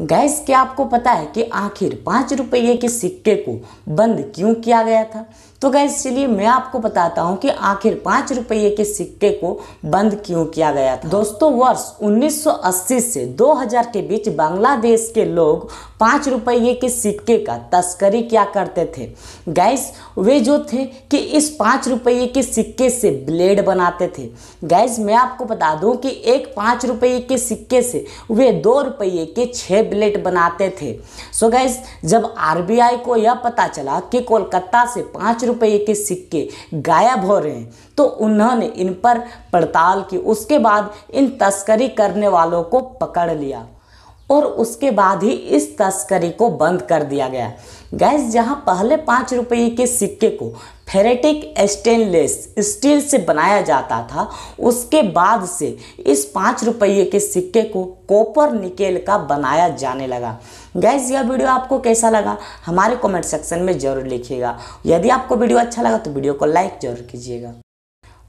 gas क्या आपको पता है कि आखिर पाँच रुपये के सिक्के को बंद क्यों किया गया था तो गैस चलिए मैं आपको बताता हूँ कि आखिर पाँच रुपये के सिक्के को बंद क्यों किया गया था दोस्तों वर्ष 1980 से 2000 के बीच बांग्लादेश के लोग पाँच रुपये के सिक्के का तस्करी क्या करते थे गैस वे जो थे कि इस पाँच रुपये के सिक्के से ब्लेड बनाते थे गैस मैं आपको बता दूँ कि एक पाँच रुपये के सिक्के से वे दो रुपये के छः टेबलेट बनाते थे सो गैस जब आरबीआई को यह पता चला कि कोलकाता से पाँच रुपये के सिक्के गायब हो रहे हैं तो उन्होंने इन पर पड़ताल की उसके बाद इन तस्करी करने वालों को पकड़ लिया और उसके बाद ही इस तस्करी को बंद कर दिया गया गैस जहां पहले पाँच रुपये के सिक्के को फेरेटिक स्टेनलेस स्टील से बनाया जाता था उसके बाद से इस पाँच रुपये के सिक्के को कॉपर निकेल का बनाया जाने लगा गैस यह वीडियो आपको कैसा लगा हमारे कमेंट सेक्शन में ज़रूर लिखिएगा यदि आपको वीडियो अच्छा लगा तो वीडियो को लाइक जरूर कीजिएगा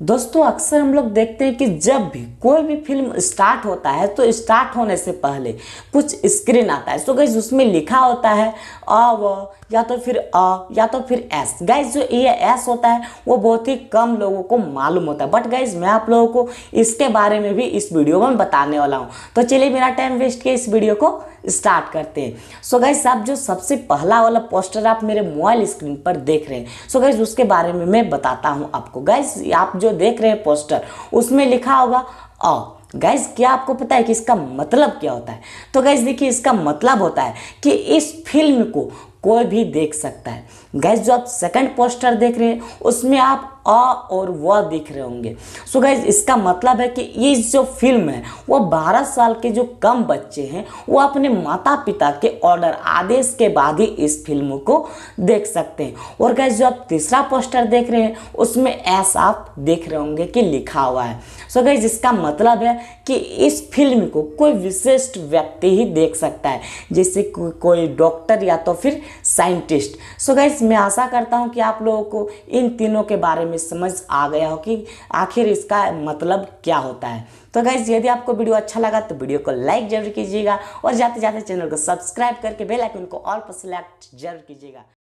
दोस्तों अक्सर हम लोग देखते हैं कि जब भी कोई भी फिल्म स्टार्ट होता है तो स्टार्ट होने से पहले कुछ स्क्रीन आता है सो तो गैस उसमें लिखा होता है अ व या तो फिर अ या तो फिर एस गैस जो ये एस होता है वो बहुत ही कम लोगों को मालूम होता है बट गैस मैं आप लोगों को इसके बारे में भी इस वीडियो में बताने वाला हूँ तो चलिए मेरा टाइम वेस्ट किया इस वीडियो को स्टार्ट करते हैं सो गैस आप जो सबसे पहला वाला पोस्टर आप मेरे मोबाइल स्क्रीन पर देख रहे हैं सो गैस उसके बारे में मैं बताता हूँ आपको गैस आप जो जो देख रहे हैं पोस्टर उसमें लिखा होगा अ गैस क्या आपको पता है कि इसका मतलब क्या होता है तो गैस देखिए इसका मतलब होता है कि इस फिल्म को कोई भी देख सकता है गैस जो आप सेकंड पोस्टर देख रहे हैं उसमें आप आ और वह दिख रहे होंगे सो गाइज इसका मतलब है कि ये जो फिल्म है वह बारह साल के जो कम बच्चे हैं वो अपने माता पिता के ऑर्डर आदेश के बाद ही इस फिल्म को देख सकते हैं और गाइज जो आप तीसरा पोस्टर देख रहे हैं उसमें ऐसा आप देख रहे होंगे कि लिखा हुआ है सो गाइज इसका मतलब है कि इस फिल्म को कोई विशिष्ट व्यक्ति ही देख सकता है जैसे को, कोई डॉक्टर या तो फिर साइंटिस्ट सो गाइज मैं आशा करता हूँ कि आप लोगों को इन तीनों के बारे में हमें समझ आ गया हो कि आखिर इसका मतलब क्या होता है तो गाइज यदि आपको वीडियो अच्छा लगा तो वीडियो को लाइक जरूर कीजिएगा और जाते जाते चैनल को सब्सक्राइब करके बेलाइकन को ऑल पर सिलेक्ट जरूर कीजिएगा